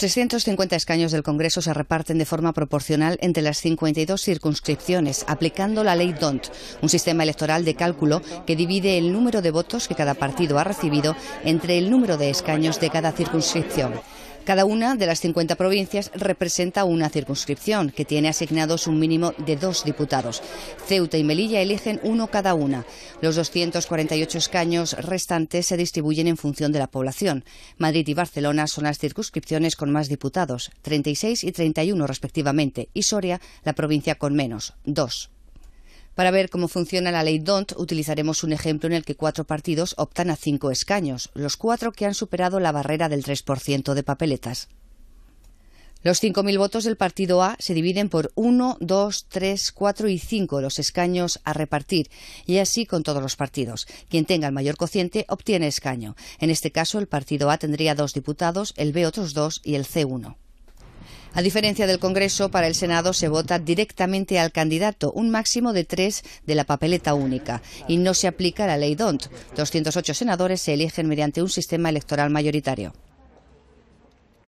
Los 350 escaños del Congreso se reparten de forma proporcional entre las 52 circunscripciones, aplicando la ley DONT, un sistema electoral de cálculo que divide el número de votos que cada partido ha recibido entre el número de escaños de cada circunscripción. Cada una de las 50 provincias representa una circunscripción que tiene asignados un mínimo de dos diputados. Ceuta y Melilla eligen uno cada una. Los 248 escaños restantes se distribuyen en función de la población. Madrid y Barcelona son las circunscripciones con más diputados, 36 y 31 respectivamente, y Soria la provincia con menos, dos. Para ver cómo funciona la ley DONT, utilizaremos un ejemplo en el que cuatro partidos optan a cinco escaños, los cuatro que han superado la barrera del 3% de papeletas. Los 5.000 votos del partido A se dividen por 1, 2, 3, 4 y 5 los escaños a repartir, y así con todos los partidos. Quien tenga el mayor cociente obtiene escaño. En este caso, el partido A tendría dos diputados, el B otros dos y el C uno. A diferencia del Congreso, para el Senado se vota directamente al candidato, un máximo de tres de la papeleta única, y no se aplica la ley DONT. 208 senadores se eligen mediante un sistema electoral mayoritario.